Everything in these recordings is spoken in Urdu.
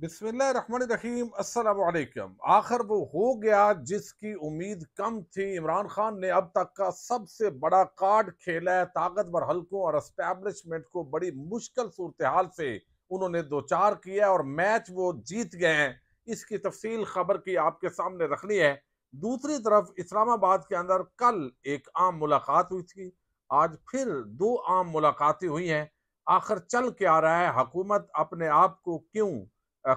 بسم اللہ الرحمن الرحیم السلام علیکم آخر وہ ہو گیا جس کی امید کم تھی عمران خان نے اب تک کا سب سے بڑا کارڈ کھیلا ہے طاقتور حلقوں اور اسٹیبلشمنٹ کو بڑی مشکل صورتحال سے انہوں نے دوچار کیا اور میچ وہ جیت گئے ہیں اس کی تفصیل خبر کی آپ کے سامنے رکھنی ہے دوسری طرف اسلام آباد کے اندر کل ایک عام ملاقات ہوئی تھی آج پھر دو عام ملاقاتیں ہوئی ہیں آخر چل کے آ رہا ہے حکومت اپنے آپ کو کیوں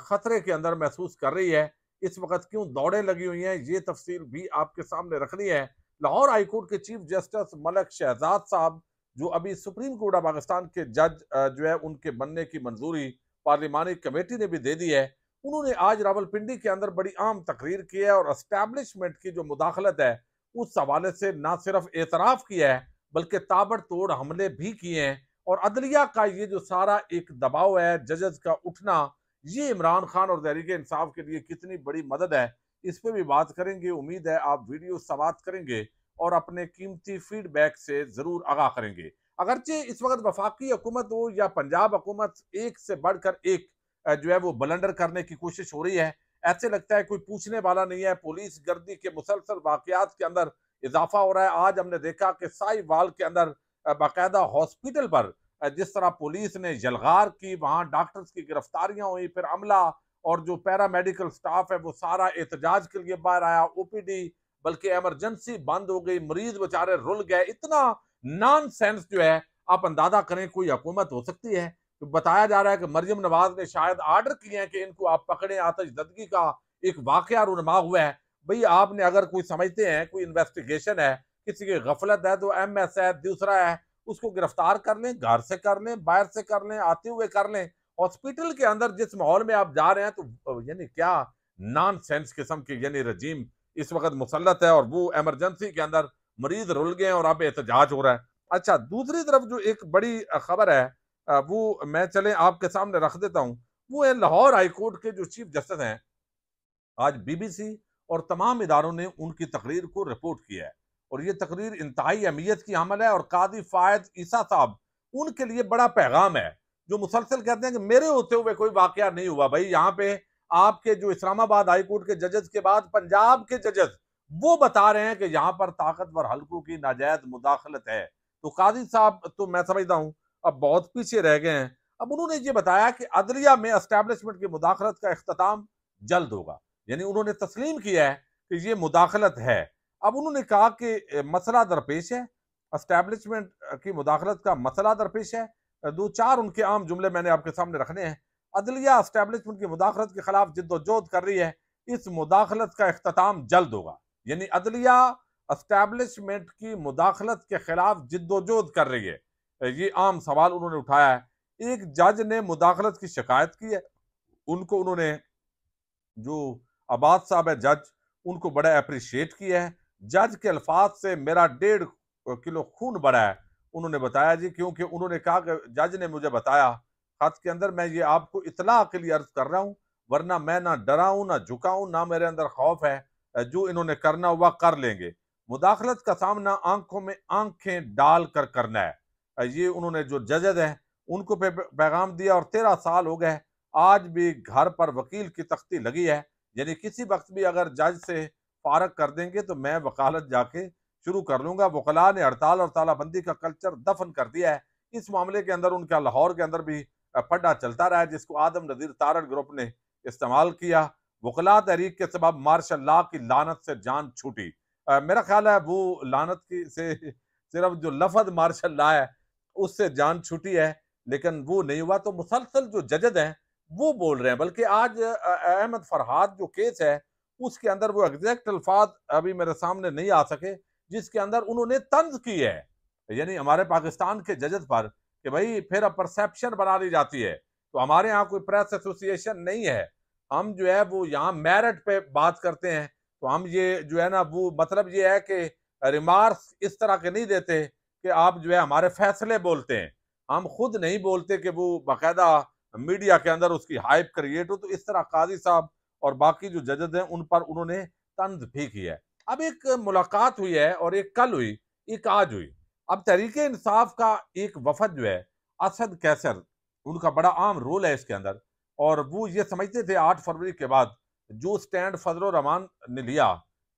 خطرے کے اندر محسوس کر رہی ہے اس وقت کیوں دوڑیں لگی ہوئی ہیں یہ تفصیل بھی آپ کے سامنے رکھنی ہے لاہور ہائی کورٹ کے چیف جسٹس ملک شہزاد صاحب جو ابھی سپریم کورٹ آف پاکستان کے جج جو ہے ان کے بننے کی منظوری پارلیمانی کمیٹی نے بھی دے دی ہے انہوں نے آج راول پنڈی کے اندر بڑی عام تقریر کی ہے اور اسٹیبلشمنٹ کی جو مداخلت ہے اس حوالے سے نہ صرف اعتراف کیا ہے بلکہ تابڑ توڑ حملے بھی کیے ہیں اور عدلیہ کا یہ جو سارا ایک دباؤ ہے ججز کا اٹھنا یہ عمران خان اور دہریک انصاف کے لیے کتنی بڑی مدد ہے اس پہ بھی بات کریں گے امید ہے آپ ویڈیو سوات کریں گے اور اپنے قیمتی فیڈ بیک سے ضرور آگاہ کریں گے اگرچہ اس وقت وفاقی حکومت ہو یا پنجاب حکومت ایک سے بڑھ کر ایک جو ہے وہ بلنڈر کرنے کی کوشش ہو رہی ہے ایسے لگتا ہے کوئی پوچھنے والا نہیں ہے پولیس گردی کے مسلسل واقعات کے اندر اضافہ ہو رہا ہے آج ہم نے دیکھا کہ سائی وال کے اندر باقاعدہ ہاسپٹل پر جس طرح پولیس نے جلغار کی وہاں ڈاکٹرز کی گرفتاریاں ہوئی پھر عملہ اور جو پیرا میڈیکل سٹاف ہے وہ سارا احتجاج کے لیے باہر آیا او پی ڈی بلکہ ایمرجنسی بند ہو گئی مریض بچارے رل گئے اتنا نان سینس جو ہے آپ اندازہ کریں کوئی حکومت ہو سکتی ہے بتایا جا رہا ہے کہ مریم نواز نے شاید آرڈر کیے ہیں کہ ان کو آپ پکڑیں آتش زدگی کا ایک واقعہ رونما ہوا ہے بھئی آپ نے اگر کوئی سمجھتے ہیں کوئی انویسٹیگیشن ہے کسی کی غفلت ہے تو ایم ایس ہے دوسرا ہے اس کو گرفتار کر لیں گھر سے کر لیں باہر سے کر لیں آتے ہوئے کر لیں ہسپیٹل کے اندر جس ماحول میں آپ جا رہے ہیں تو یعنی کیا نان سینس قسم کی یعنی رجیم اس وقت مسلط ہے اور وہ ایمرجنسی کے اندر مریض رل گئے ہیں اور آپ احتجاج ہو رہا ہے اچھا دوسری طرف جو ایک بڑی خبر ہے وہ میں چلے آپ کے سامنے رکھ دیتا ہوں وہ ہے لاہور ہائی کورٹ کے جو چیف جسٹس ہیں آج بی بی سی اور تمام اداروں نے ان کی تقریر کو رپورٹ کیا ہے اور یہ تقریر انتہائی اہمیت کی حمل ہے اور قاضی فائد عیسیٰ صاحب ان کے لیے بڑا پیغام ہے جو مسلسل کہتے ہیں کہ میرے ہوتے ہوئے کوئی واقعہ نہیں ہوا بھائی یہاں پہ آپ کے جو اسلام آباد کورٹ کے ججز کے بعد پنجاب کے ججز وہ بتا رہے ہیں کہ یہاں پر طاقتور حلقوں کی ناجائز مداخلت ہے تو قاضی صاحب تو میں سمجھتا ہوں اب بہت پیچھے رہ گئے ہیں اب انہوں نے یہ بتایا کہ عدلیہ میں اسٹیبلشمنٹ کی مداخلت کا اختتام جلد ہوگا یعنی انہوں نے تسلیم کیا ہے کہ یہ مداخلت ہے اب انہوں نے کہا کہ مسئلہ درپیش ہے اسٹیبلشمنٹ کی مداخلت کا مسئلہ درپیش ہے دو چار ان کے عام جملے میں نے آپ کے سامنے رکھنے ہیں عدلیہ اسٹیبلشمنٹ کی مداخلت کے خلاف جد و جہد کر رہی ہے اس مداخلت کا اختتام جلد ہوگا یعنی عدلیہ اسٹیبلشمنٹ کی مداخلت کے خلاف جد و جہد کر رہی ہے یہ عام سوال انہوں نے اٹھایا ہے ایک جج نے مداخلت کی شکایت کی ہے ان کو انہوں نے جو عباد صاحب ہے جج ان کو بڑا اپریشیٹ کیا ہے جج کے الفاظ سے میرا ڈیڑھ کلو خون بڑا ہے انہوں نے بتایا جی کیونکہ انہوں نے کہا کہ جج نے مجھے بتایا خط کے اندر میں یہ آپ کو اطلاع کے لیے عرض کر رہا ہوں ورنہ میں نہ ڈرا ہوں نہ جھکا ہوں نہ میرے اندر خوف ہے جو انہوں نے کرنا ہوا کر لیں گے مداخلت کا سامنا آنکھوں میں آنکھیں ڈال کر کرنا ہے یہ انہوں نے جو ججز ہیں ان کو پیغام دیا اور تیرہ سال ہو گئے آج بھی گھر پر وکیل کی تختی لگی ہے یعنی کسی وقت بھی اگر جج سے پارک کر دیں گے تو میں وکالت جا کے شروع کر لوں گا وکلاء نے ہڑتال اور بندی کا کلچر دفن کر دیا ہے اس معاملے کے اندر ان کا لاہور کے اندر بھی پڈا چلتا رہا ہے جس کو آدم نذیر تارڑ گروپ نے استعمال کیا وکلا تحریک کے سبب مارشاء اللہ کی لانت سے جان چھوٹی میرا خیال ہے وہ لانت کی سے صرف جو لفظ مارشا اللہ ہے اس سے جان چھوٹی ہے لیکن وہ نہیں ہوا تو مسلسل جو ججز ہیں وہ بول رہے ہیں بلکہ آج احمد فرحاد جو کیس ہے اس کے اندر وہ ایگزیکٹ الفاظ ابھی میرے سامنے نہیں آ سکے جس کے اندر انہوں نے طنز کی ہے یعنی ہمارے پاکستان کے ججت پر کہ بھائی پھر اب پرسیپشن بنا لی جاتی ہے تو ہمارے ہاں کوئی پریس ایسوسی ایشن نہیں ہے ہم جو ہے وہ یہاں میرٹ پہ بات کرتے ہیں تو ہم یہ جو ہے نا وہ مطلب یہ ہے کہ ریمارکس اس طرح کے نہیں دیتے کہ آپ جو ہے ہمارے فیصلے بولتے ہیں ہم خود نہیں بولتے کہ وہ باقاعدہ میڈیا کے اندر اس کی ہائپ کریٹ ہو تو اس طرح قاضی صاحب اور باقی جو ججز ہیں ان پر انہوں نے تند بھی کیا ہے اب ایک ملاقات ہوئی ہے اور ایک کل ہوئی ایک آج ہوئی اب تحریک انصاف کا ایک وفد جو ہے اسد کیسر ان کا بڑا عام رول ہے اس کے اندر اور وہ یہ سمجھتے تھے آٹھ فروری کے بعد جو سٹینڈ فضل الرحمان نے لیا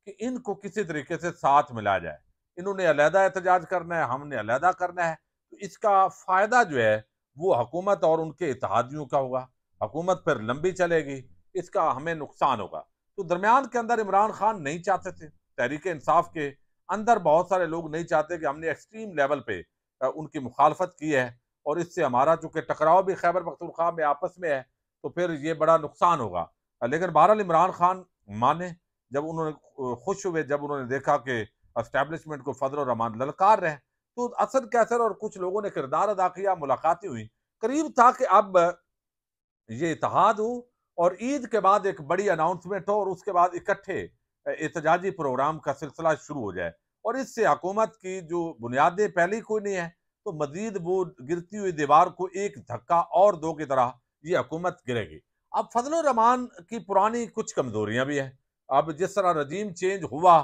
کہ ان کو کسی طریقے سے ساتھ ملا جائے انہوں نے علیحدہ احتجاج کرنا ہے ہم نے علیحدہ کرنا ہے تو اس کا فائدہ جو ہے وہ حکومت اور ان کے اتحادیوں کا ہوگا حکومت پھر لمبی چلے گی اس کا ہمیں نقصان ہوگا تو درمیان کے اندر عمران خان نہیں چاہتے تھے تحریک انصاف کے اندر بہت سارے لوگ نہیں چاہتے کہ ہم نے ایکسٹریم لیول پہ ان کی مخالفت کی ہے اور اس سے ہمارا چونکہ ٹکراؤ بھی خیبر پختونخوا میں آپس میں ہے تو پھر یہ بڑا نقصان ہوگا لیکن بہرحال عمران خان مانے جب انہوں نے خوش ہوئے جب انہوں نے دیکھا کہ اسٹیبلشمنٹ کو فضل الرحمان للکار رہے تو اثر کے اثر اور کچھ لوگوں نے کردار ادا کیا ملاقاتیں ہوئی قریب تھا کہ اب یہ اتحاد ہو اور عید کے بعد ایک بڑی اناؤنسمنٹ ہو اور اس کے بعد اکٹھے احتجاجی پروگرام کا سلسلہ شروع ہو جائے اور اس سے حکومت کی جو بنیادیں پہلی کوئی نہیں ہیں تو مزید وہ گرتی ہوئی دیوار کو ایک دھکا اور دو کی طرح یہ حکومت گرے گی اب فضل الرحمان کی پرانی کچھ کمزوریاں بھی ہیں اب جس طرح رجیم چینج ہوا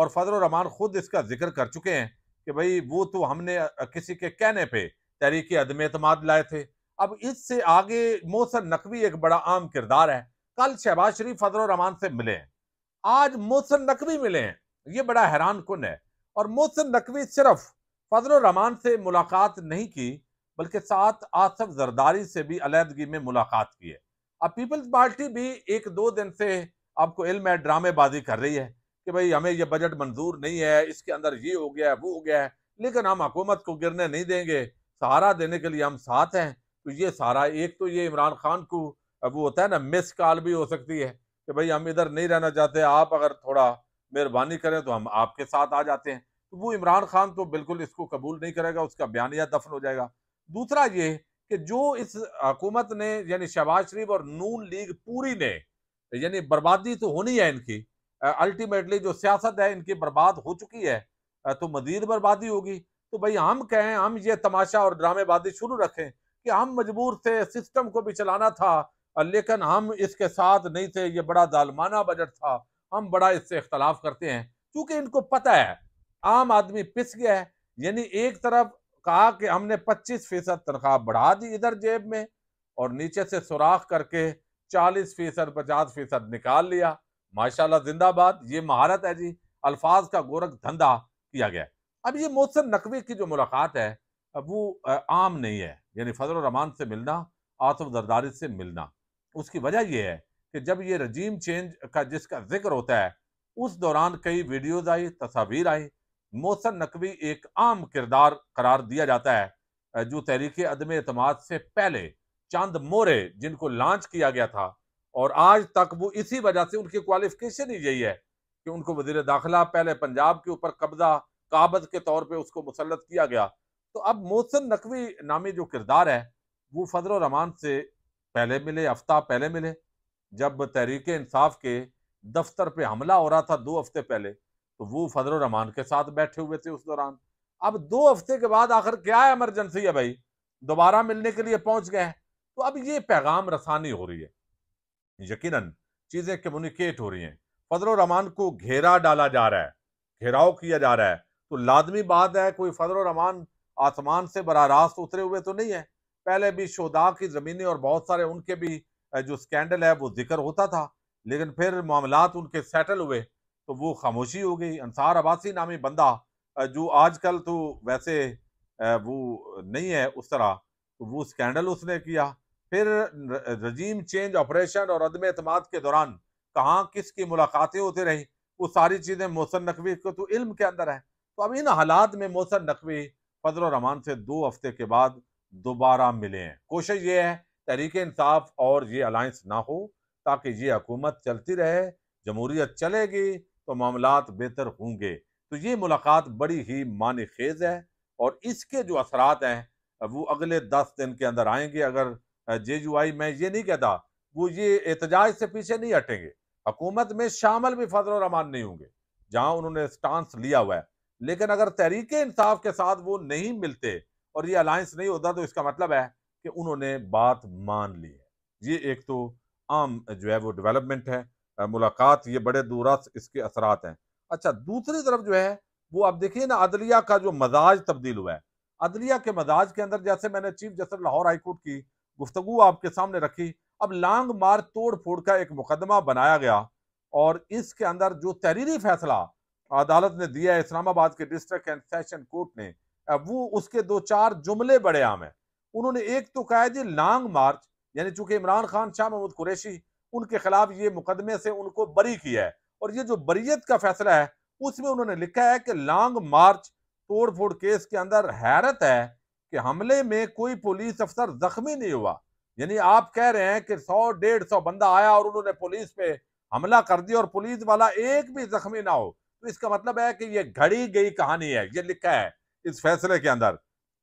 اور فضل الرحمان خود اس کا ذکر کر چکے ہیں کہ بھئی وہ تو ہم نے کسی کے کہنے پہ تحریک عدم اعتماد لائے تھے اب اس سے آگے محسن نقوی ایک بڑا عام کردار ہے کل شہباز شریف فضل الرحمان سے ملے ہیں آج محسن نقوی ملے ہیں یہ بڑا حیران کن ہے اور محسن نقوی صرف فضل الرحمان سے ملاقات نہیں کی بلکہ ساتھ آصف زرداری سے بھی علیحدگی میں ملاقات کی ہے اب پیپلز پارٹی بھی ایک دو دن سے آپ کو علم ہے ڈرامے بازی کر رہی ہے کہ بھئی ہمیں یہ بجٹ منظور نہیں ہے اس کے اندر یہ ہو گیا ہے وہ ہو گیا ہے لیکن ہم حکومت کو گرنے نہیں دیں گے سہارا دینے کے لیے ہم ساتھ ہیں تو یہ سارا ایک تو یہ عمران خان کو اب وہ ہوتا ہے نا مس کال بھی ہو سکتی ہے کہ بھائی ہم ادھر نہیں رہنا چاہتے آپ اگر تھوڑا مہربانی کریں تو ہم آپ کے ساتھ آ جاتے ہیں تو وہ عمران خان تو بالکل اس کو قبول نہیں کرے گا اس کا بیانیہ دفن ہو جائے گا دوسرا یہ کہ جو اس حکومت نے یعنی شہباز شریف اور نون لیگ پوری نے یعنی بربادی تو ہونی ہے ان کی الٹیمیٹلی جو سیاست ہے ان کی برباد ہو چکی ہے تو مزید بربادی ہوگی تو بھائی ہم کہیں ہم یہ تماشا اور ڈرامے بادی شروع رکھیں کہ ہم مجبور تھے سسٹم کو بھی چلانا تھا لیکن ہم اس کے ساتھ نہیں تھے یہ بڑا ظالمانہ بجٹ تھا ہم بڑا اس سے اختلاف کرتے ہیں کیونکہ ان کو پتہ ہے عام آدمی پس گیا ہے یعنی ایک طرف کہا کہ ہم نے پچیس فیصد تنخواہ بڑھا دی ادھر جیب میں اور نیچے سے سوراخ کر کے چالیس فیصد پچاس فیصد نکال لیا ماشاءاللہ زندہ باد یہ مہارت ہے جی الفاظ کا گورکھ دھندا کیا گیا اب یہ محسن نقوی کی جو ملاقات ہے وہ عام نہیں ہے یعنی فضل الرحمان سے ملنا آصف زرداری سے ملنا اس کی وجہ یہ ہے کہ جب یہ رجیم چینج کا جس کا ذکر ہوتا ہے اس دوران کئی ویڈیوز آئی تصاویر آئی موسن نقوی ایک عام کردار قرار دیا جاتا ہے جو تحریک عدم اعتماد سے پہلے چاند مورے جن کو لانچ کیا گیا تھا اور آج تک وہ اسی وجہ سے ان کی کوالیفکیشن ہی یہی ہے کہ ان کو وزیر داخلہ پہلے پنجاب کے اوپر قبضہ قابض کے طور پہ اس کو مسلط کیا گیا تو اب محسن نقوی نامی جو کردار ہے وہ و الرحمان سے پہلے ملے ہفتہ پہلے ملے جب تحریک انصاف کے دفتر پہ حملہ ہو رہا تھا دو ہفتے پہلے تو وہ فضل الرحمان کے ساتھ بیٹھے ہوئے تھے اس دوران اب دو ہفتے کے بعد آخر کیا ہے ایمرجنسی ہے بھائی دوبارہ ملنے کے لیے پہنچ گئے تو اب یہ پیغام رسانی ہو رہی ہے یقیناً چیزیں کمیونیکیٹ ہو رہی ہیں فضل الرحمان کو گھیرا ڈالا جا رہا ہے گھیراؤ کیا جا رہا ہے تو لادمی بات ہے کوئی فضل الرحمان آسمان سے براہ راست اترے ہوئے تو نہیں ہیں پہلے بھی شودا کی زمینیں اور بہت سارے ان کے بھی جو سکینڈل ہے وہ ذکر ہوتا تھا لیکن پھر معاملات ان کے سیٹل ہوئے تو وہ خاموشی ہو گئی انصار عباسی نامی بندہ جو آج کل تو ویسے وہ نہیں ہے اس طرح تو وہ سکینڈل اس نے کیا پھر رجیم چینج آپریشن اور عدم اعتماد کے دوران کہاں کس کی ملاقاتیں ہوتی رہیں وہ ساری چیزیں محسن نقوی کو تو علم کے اندر ہیں تو اب ان حالات میں محسن نقوی فضل و رحمان سے دو ہفتے کے بعد دوبارہ ملے ہیں کوشش یہ ہے تحریک انصاف اور یہ الائنس نہ ہو تاکہ یہ حکومت چلتی رہے جمہوریت چلے گی تو معاملات بہتر ہوں گے تو یہ ملاقات بڑی ہی معنی خیز ہے اور اس کے جو اثرات ہیں وہ اگلے دس دن کے اندر آئیں گے اگر جے یو آئی میں یہ نہیں کہتا وہ یہ احتجاج سے پیچھے نہیں ہٹیں گے حکومت میں شامل بھی فضل و رحمان نہیں ہوں گے جہاں انہوں نے سٹانس لیا ہوا ہے لیکن اگر تحریک انصاف کے ساتھ وہ نہیں ملتے اور یہ الائنس نہیں ہوتا تو اس کا مطلب ہے کہ انہوں نے بات مان لی ہے یہ ایک تو عام جو ہے وہ ڈیولپمنٹ ہے ملاقات یہ بڑے دورات اس کے اثرات ہیں اچھا دوسری طرف جو ہے وہ آپ دیکھیے نا عدلیہ کا جو مزاج تبدیل ہوا ہے عدلیہ کے مزاج کے اندر جیسے میں نے chief justice Lahore high court کی گفتگو آپ کے سامنے رکھی اب لانگ مار توڑ پھوڑ کا ایک مقدمہ بنایا گیا اور اس کے اندر جو تحریری فیصلہ عدالت نے دیا ہے اسلام آباد کے ڈسٹرکٹ اینڈ سیشن کورٹ نے وہ اس کے دو چار جملے بڑے عام ہیں انہوں نے ایک تو کہا جی لانگ مارچ یعنی چونکہ عمران خان شاہ محمود قریشی ان کے خلاف یہ مقدمے سے ان کو بری کیا ہے اور یہ جو بریت کا فیصلہ ہے اس میں انہوں نے لکھا ہے کہ لانگ مارچ توڑ پھوڑ کیس کے اندر حیرت ہے کہ حملے میں کوئی پولیس افسر زخمی نہیں ہوا یعنی آپ کہہ رہے ہیں کہ سو ڈیڑھ سو بندہ آیا اور انہوں نے پولیس پہ حملہ کر دیا اور پولیس والا ایک بھی زخمی نہ ہو اس کا مطلب ہے کہ یہ گھڑی گئی کہانی ہے یہ لکھا ہے اس فیصلے کے اندر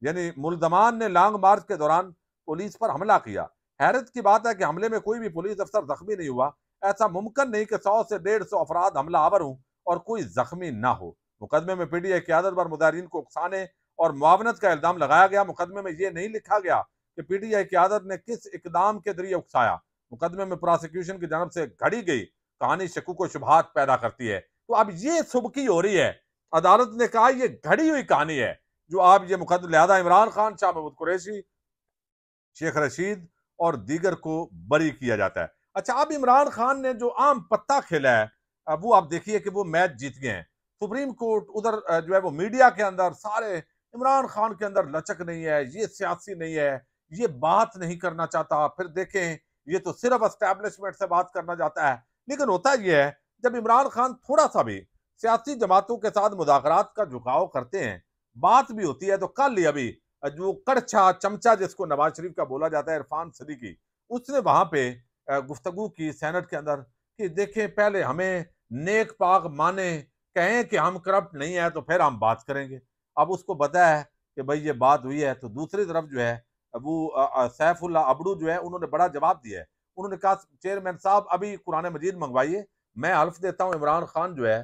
یعنی ملزمان نے لانگ مارچ کے دوران پولیس پر حملہ کیا حیرت کی بات ہے کہ حملے میں کوئی بھی پولیس افسر زخمی نہیں ہوا ایسا ممکن نہیں کہ سو سے ڈیڑھ سو افراد حملہ آور ہوں اور کوئی زخمی نہ ہو مقدمے میں پی ڈی اے قیادت مظاہرین کو اکسانے اور معاونت کا الزام لگایا گیا مقدمے میں یہ نہیں لکھا گیا کہ پی ڈی اے قیادت نے کس اقدام کے ذریعے اکسایا مقدمے میں پروسیکیوشن کی جانب سے گھڑی گئی کہانی شکوک و شبہات پیدا کرتی ہے تو اب یہ سبکی ہو رہی ہے عدالت نے کہا یہ گھڑی ہوئی کہانی ہے جو آپ یہ مقدم لہذا عمران خان شاہ محمود قریشی شیخ رشید اور دیگر کو بری کیا جاتا ہے اچھا اب عمران خان نے جو عام پتہ کھیلا ہے وہ آپ دیکھیے کہ وہ میچ جیت گئے ہیں سپریم کورٹ ادھر جو ہے وہ میڈیا کے اندر سارے عمران خان کے اندر لچک نہیں ہے یہ سیاسی نہیں ہے یہ بات نہیں کرنا چاہتا پھر دیکھیں یہ تو صرف اسٹیبلشمنٹ سے بات کرنا چاہتا ہے لیکن ہوتا یہ ہے جب عمران خان تھوڑا سا بھی سیاسی جماعتوں کے ساتھ مذاکرات کا جھکاؤ کرتے ہیں بات بھی ہوتی ہے تو کل ہی ابھی جو کرچھا چمچا جس کو نواز شریف کا بولا جاتا ہے عرفان صدیقی اس نے وہاں پہ گفتگو کی سینٹ کے اندر کہ دیکھیں پہلے ہمیں نیک پاک مانے کہیں کہ ہم کرپٹ نہیں ہے تو پھر ہم بات کریں گے اب اس کو بتایا کہ بھائی یہ بات ہوئی ہے تو دوسری طرف جو ہے وہ سیف اللہ ابڑو جو ہے انہوں نے بڑا جواب دیا ہے انہوں نے کہا چیئرمین صاحب ابھی قرآن مجید منگوائیے میں حلف دیتا ہوں عمران خان جو ہے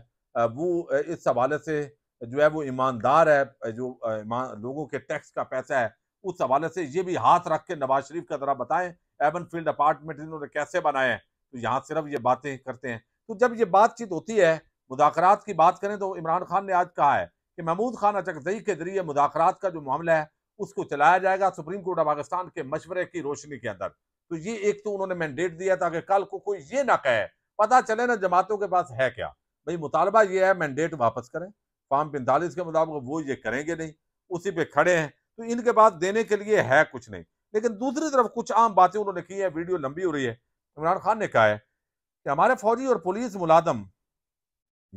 وہ اس حوالے سے جو ہے وہ ایماندار ہے جو ایمان لوگوں کے ٹیکس کا پیسہ ہے اس حوالے سے یہ بھی ہاتھ رکھ کے نواز شریف کا ذرا بتائیں ایون فیلڈ اپارٹمنٹ انہوں نے کیسے بنائے ہیں تو یہاں صرف یہ باتیں کرتے ہیں تو جب یہ بات چیت ہوتی ہے مذاکرات کی بات کریں تو عمران خان نے آج کہا ہے کہ محمود خان اچکزئی کے ذریعے مذاکرات کا جو معاملہ ہے اس کو چلایا جائے گا سپریم کورٹ آف پاکستان کے مشورے کی روشنی کے اندر تو یہ ایک تو انہوں نے مینڈیٹ دیا تاکہ کل کو کوئی یہ نہ کہے پتا چلے نا جماعتوں کے پاس ہے کیا بھائی مطالبہ یہ ہے مینڈیٹ واپس کریں فارم پینتالیس کے مطابق وہ یہ کریں گے نہیں اسی پہ کھڑے ہیں تو ان کے پاس دینے کے لیے ہے کچھ نہیں لیکن دوسری طرف کچھ عام باتیں انہوں نے کی ہے ویڈیو لمبی ہو رہی ہے عمران خان نے کہا ہے کہ ہمارے فوجی اور پولیس ملازم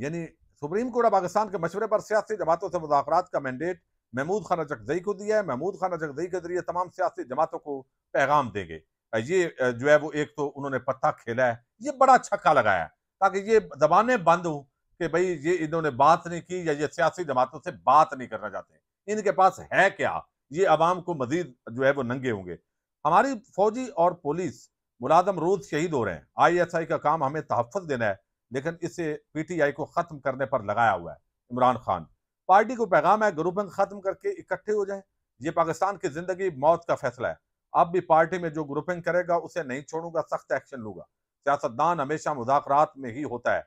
یعنی سپریم کورٹ پاکستان کے مشورے پر سیاسی جماعتوں سے مذاکرات کا مینڈیٹ محمود خان اچکزئی کو دیا ہے محمود خان اچکزئی کے ذریعے تمام سیاسی جماعتوں کو پیغام دیں گے یہ جو ہے وہ ایک تو انہوں نے پتہ کھیلا ہے یہ بڑا چھکا لگایا تاکہ یہ زبانیں بند ہوں کہ بھئی یہ انہوں نے بات نہیں کی یا یہ سیاسی جماعتوں سے بات نہیں کرنا چاہتے ان کے پاس ہے کیا یہ عوام کو مزید جو ہے وہ ننگے ہوں گے ہماری فوجی اور پولیس ملازم روز شہید ہو رہے ہیں آئی ایس آئی کا کام ہمیں تحفظ دینا ہے لیکن اسے پی ٹی آئی کو ختم کرنے پر لگایا ہوا ہے عمران خان پارٹی کو پیغام ہے گروپنگ ختم کر کے اکٹھے ہو جائیں یہ پاکستان کی زندگی موت کا فیصلہ ہے اب بھی پارٹی میں جو گروپنگ کرے گا اسے نہیں چھوڑوں گا سخت ایکشن لوں گا سیاستدان ہمیشہ مذاکرات میں ہی ہوتا ہے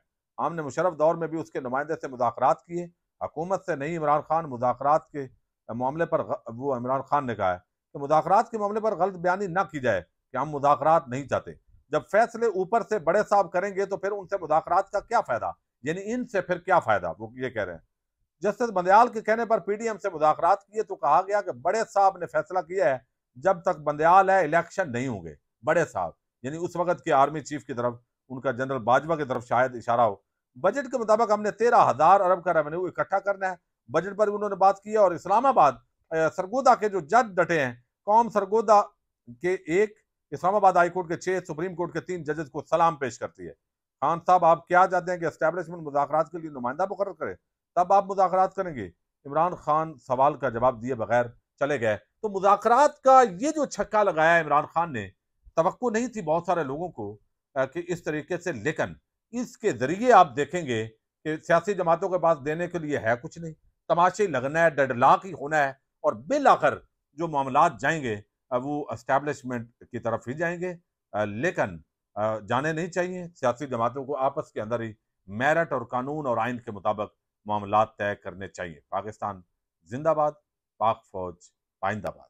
ہم نے مشرف دور میں بھی اس کے نمائندے سے مذاکرات کیے حکومت سے نہیں عمران خان مذاکرات کے معاملے پر وہ عمران خان نے کہا ہے کہ مذاکرات کے معاملے پر غلط بیانی نہ کی جائے کہ ہم مذاکرات نہیں چاہتے جب فیصلے اوپر سے بڑے صاحب کریں گے تو پھر ان سے مذاکرات کا کیا فائدہ یعنی ان سے پھر کیا فائدہ وہ یہ کہہ رہے ہیں جسٹس بندیال کے کہنے پر پی ڈی ایم سے مذاکرات کیے تو کہا گیا کہ بڑے صاحب نے فیصلہ کیا ہے جب تک بندیال ہے الیکشن نہیں ہوں گے بڑے صاحب یعنی اس وقت کے آرمی چیف کی طرف ان کا جنرل باجوہ کی طرف شاید اشارہ ہو بجٹ کے مطابق ہم نے تیرہ ہزار کا ریونیو اکٹھا کرنا ہے بجٹ پر انہوں نے بات کی اور اسلام آباد سرگودا کے جو جج ڈٹے ہیں قوم سرگودا کے ایک اسلام آباد ہائی کورٹ کے چھ سپریم کورٹ کے تین ججز کو سلام پیش کرتی ہے خان صاحب آپ کیا چاہتے ہیں کہ اسٹیبلشمنٹ مذاکرات کے لیے نمائندہ مقرر کرے تب آپ مذاکرات کریں گے عمران خان سوال کا جواب دیے بغیر چلے گئے تو مذاکرات کا یہ جو چھکا لگایا عمران خان نے توقع نہیں تھی بہت سارے لوگوں کو کہ اس طریقے سے لیکن اس کے ذریعے آپ دیکھیں گے کہ سیاسی جماعتوں کے پاس دینے کے لیے ہے کچھ نہیں تماشے لگنا ہے ڈیڈ لاک ہی ہونا ہے اور بالآخر کر جو معاملات جائیں گے وہ اسٹیبلشمنٹ کی طرف ہی جائیں گے لیکن جانے نہیں چاہیے سیاسی جماعتوں کو آپس کے اندر ہی میرٹ اور قانون اور آئین کے مطابق معاملات طے کرنے چاہیے پاکستان زندہ باد پاک فوج با